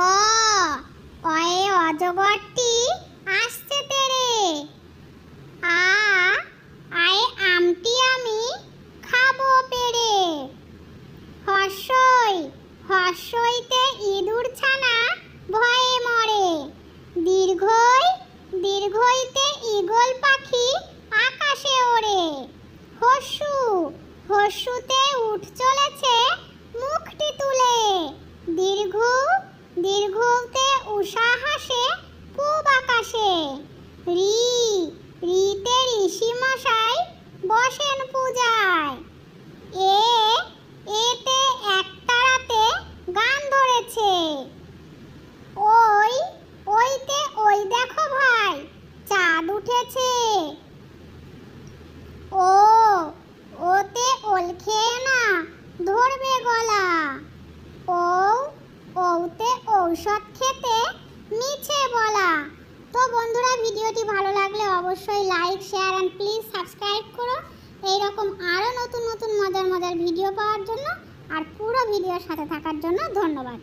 অ অয়ে অজগরটি আসছে তেরে আ আয়ে আমটি আমি খাবো পেরে হসই হসইতে ইঁদুর ছানা ভয়ে মরে দীর্ঘই দীর্ঘইতে ইগল পাখি আকাশে ওড়ে হসু হসুতে উঠ চলেছে মুখটি উষা হাসে খুব আকাশে রি রিতে ঋষি মশাই বসেন পূজায় এ এতে একতারাতে গান ধরেছে ওই ওইতে ওই দেখো ভাই চাঁদ উঠেছে ও ওতে ওল খেয়ে না ধরবে গলা ঔষধ খেতে মিছে বলা তো বন্ধুরা ভিডিওটি ভালো লাগলে অবশ্যই like share and please subscribe করো এইরকম আরও নতুন নতুন মজার মজার ভিডিও পাওয়ার জন্য আর পুরো ভিডিওর সাথে থাকার জন্য ধন্যবাদ